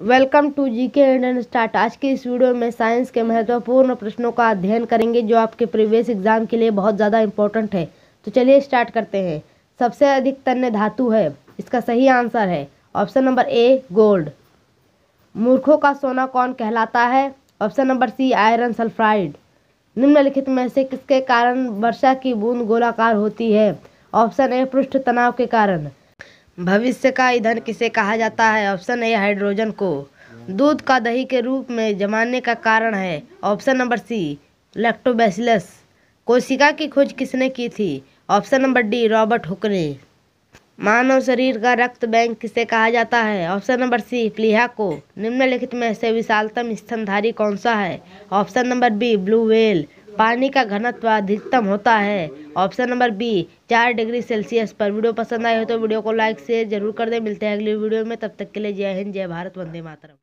welcome to जी के Indian start आज के इस वीडियो में साइंस के महत्वपूर्ण प्रश्नों का अध्ययन करेंगे जो आपके प्रीवियस एग्जाम के लिए बहुत ज़्यादा इंपॉर्टेंट है तो चलिए स्टार्ट करते हैं सबसे अधिक तन्य धातु है इसका सही आंसर है ऑप्शन नंबर ए गोल्ड मूर्खों का सोना कौन कहलाता है option number C iron sulphide निम्नलिखित में से किसके कारण वर्षा की बूंद गोलाकार होती है ऑप्शन ए पृष्ठ तनाव के कारण भविष्य का ईंधन किसे कहा जाता है ऑप्शन ए हाइड्रोजन को दूध का दही के रूप में जमाने का कारण है ऑप्शन नंबर सी लैक्टोबैसिलस कोशिका की खोज किसने की थी option number D Robert Hooke ने मानव शरीर का रक्त बैंक किसे कहा जाता है ऑप्शन नंबर सी प्लीहा को निम्नलिखित में से विशालतम स्तनधारी कौन सा है option number B blue whale पानी का घनत्व अधिकतम होता है ऑप्शन नंबर बी चार डिग्री सेल्सियस पर वीडियो पसंद आए हो तो वीडियो को लाइक शेयर जरूर कर दें मिलते हैं अगली वीडियो में तब तक के लिए जय हिंद जय भारत वंदे मातरम